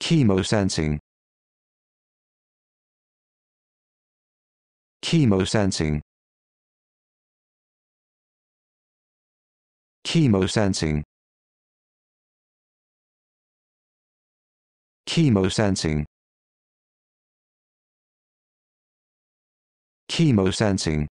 Chemosensing. Chemosensing. Chemosensing. Chemosensing. Chemosensing.